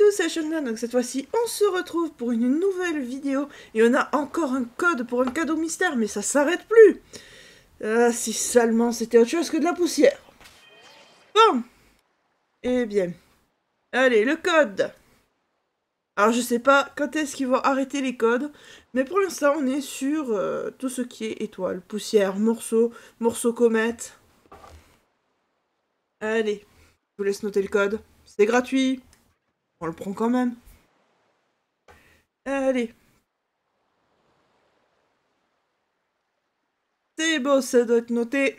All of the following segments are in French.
tous, c'est donc cette fois-ci on se retrouve pour une nouvelle vidéo et on a encore un code pour un cadeau mystère, mais ça s'arrête plus Ah si seulement c'était autre chose que de la poussière Bon Et eh bien, allez le code Alors je sais pas quand est-ce qu'ils vont arrêter les codes, mais pour l'instant on est sur euh, tout ce qui est étoiles, poussière, morceaux, morceaux comètes. Allez, je vous laisse noter le code. C'est gratuit on le prend quand même. Allez. C'est beau, ça doit être noté.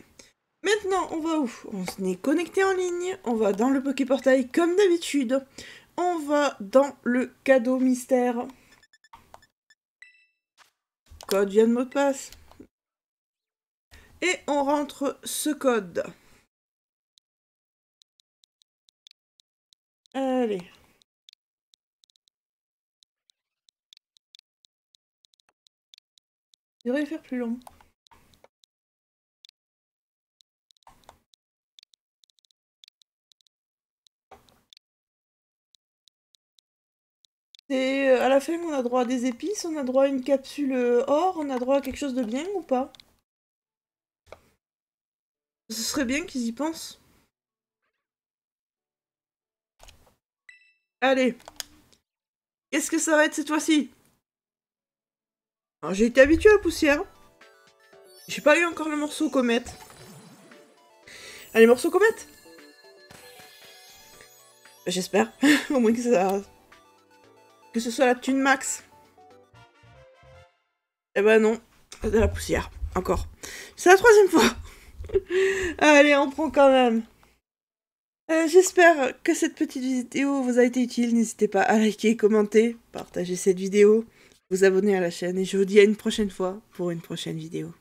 Maintenant, on va où On est connecté en ligne, on va dans le Poképortail comme d'habitude. On va dans le cadeau mystère. Code vient de mot de passe. Et on rentre ce code. Allez. Je devrais le faire plus long. C'est euh, à la fin, on a droit à des épices, on a droit à une capsule euh, or, on a droit à quelque chose de bien ou pas Ce serait bien qu'ils y pensent. Allez. Qu'est-ce que ça va être cette fois-ci Hein, j'ai été habitué à la poussière. J'ai pas eu encore le morceau comète. Allez ah, morceau comète J'espère. Au moins que ça... Que ce soit la thune max. Eh ben non. De la poussière. Encore. C'est la troisième fois. Allez, on prend quand même. Euh, j'espère que cette petite vidéo vous a été utile. N'hésitez pas à liker, commenter, partager cette vidéo vous abonner à la chaîne et je vous dis à une prochaine fois pour une prochaine vidéo.